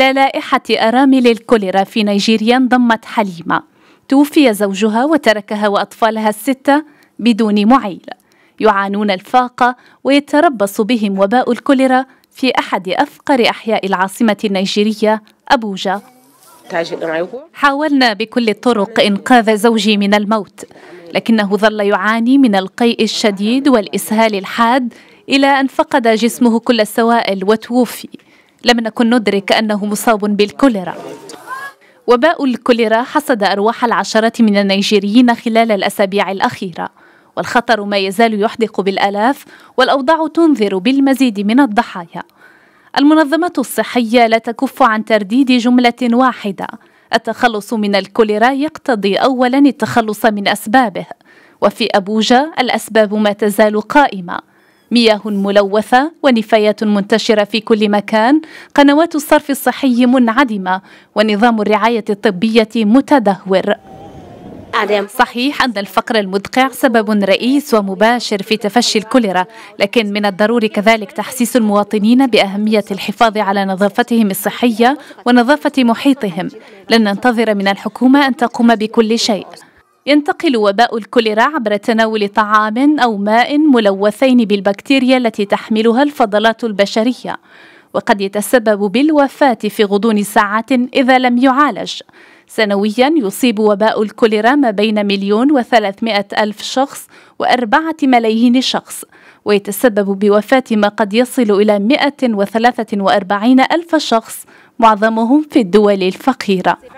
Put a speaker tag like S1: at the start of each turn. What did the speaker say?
S1: إلى لائحة أرامل الكوليرا في نيجيريا انضمت حليمة توفي زوجها وتركها وأطفالها الستة بدون معيل يعانون الفاقة ويتربص بهم وباء الكوليرا في أحد أفقر أحياء العاصمة النيجيرية أبوجا حاولنا بكل الطرق إنقاذ زوجي من الموت لكنه ظل يعاني من القيء الشديد والإسهال الحاد إلى أن فقد جسمه كل السوائل وتوفي لم نكن ندرك أنه مصاب بالكوليرا وباء الكوليرا حصد أرواح العشرات من النيجيريين خلال الأسابيع الأخيرة والخطر ما يزال يحدق بالآلاف والأوضاع تنذر بالمزيد من الضحايا المنظمات الصحية لا تكف عن ترديد جملة واحدة التخلص من الكوليرا يقتضي أولا التخلص من أسبابه وفي أبوجا الأسباب ما تزال قائمة مياه ملوثة ونفايات منتشرة في كل مكان قنوات الصرف الصحي منعدمة ونظام الرعاية الطبية متدهور صحيح أن الفقر المدقع سبب رئيس ومباشر في تفشي الكوليرا لكن من الضروري كذلك تحسيس المواطنين بأهمية الحفاظ على نظافتهم الصحية ونظافة محيطهم لن ننتظر من الحكومة أن تقوم بكل شيء ينتقل وباء الكوليرا عبر تناول طعام أو ماء ملوثين بالبكتيريا التي تحملها الفضلات البشرية وقد يتسبب بالوفاة في غضون ساعات إذا لم يعالج سنويا يصيب وباء الكوليرا ما بين مليون وثلاثمائة ألف شخص وأربعة ملايين شخص ويتسبب بوفاة ما قد يصل إلى 143 ألف شخص معظمهم في الدول الفقيرة